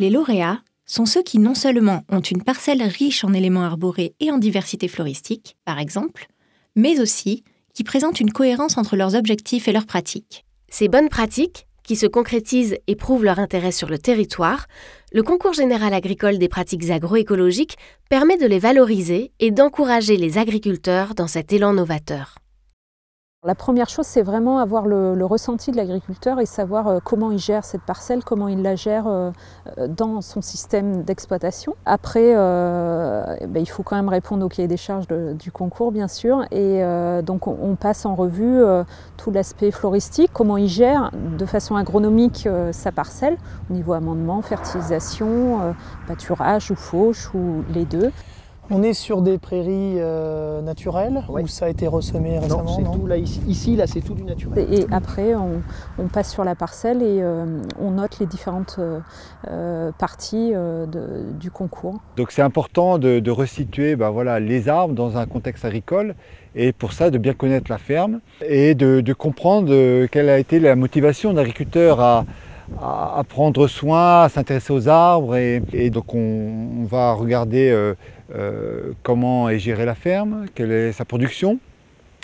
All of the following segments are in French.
Les lauréats sont ceux qui non seulement ont une parcelle riche en éléments arborés et en diversité floristique, par exemple, mais aussi qui présentent une cohérence entre leurs objectifs et leurs pratiques. Ces bonnes pratiques, qui se concrétisent et prouvent leur intérêt sur le territoire, le concours général agricole des pratiques agroécologiques permet de les valoriser et d'encourager les agriculteurs dans cet élan novateur. La première chose, c'est vraiment avoir le, ressenti de l'agriculteur et savoir euh, comment il gère cette parcelle, comment il la gère euh, euh, dans son système d'exploitation. Après, eh ben, il faut quand même répondre au cahier des charges du concours, bien sûr. Et donc, on, passe en revue tout l'aspect floristique, comment il gère de façon agronomique sa parcelle, au niveau amendement, fertilisation, pâturage ou fauche ou les deux. On est sur des prairies euh, naturelles où ça a été ressemé récemment ici, là, c'est tout du naturel. Et, après, on, passe sur la parcelle et euh, on note les différentes euh, parties du concours. Donc c'est important de, resituer ben voilà, les arbres dans un contexte agricole et pour ça de bien connaître la ferme et de, de comprendre quelle a été la motivation d'agriculteurs à à, prendre soin, à s'intéresser aux arbres. Et, donc on, va regarder euh, euh, comment est gérée la ferme, quelle est sa production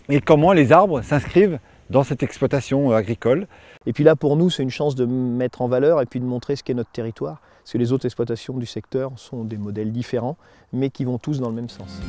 et comment les arbres s'inscrivent dans cette exploitation euh, agricole. Et puis là, pour nous, c'est une chance de mettre en valeur et puis de montrer ce qu'est notre territoire, parce que les autres exploitations du secteur sont des modèles différents, mais qui vont tous dans le même sens.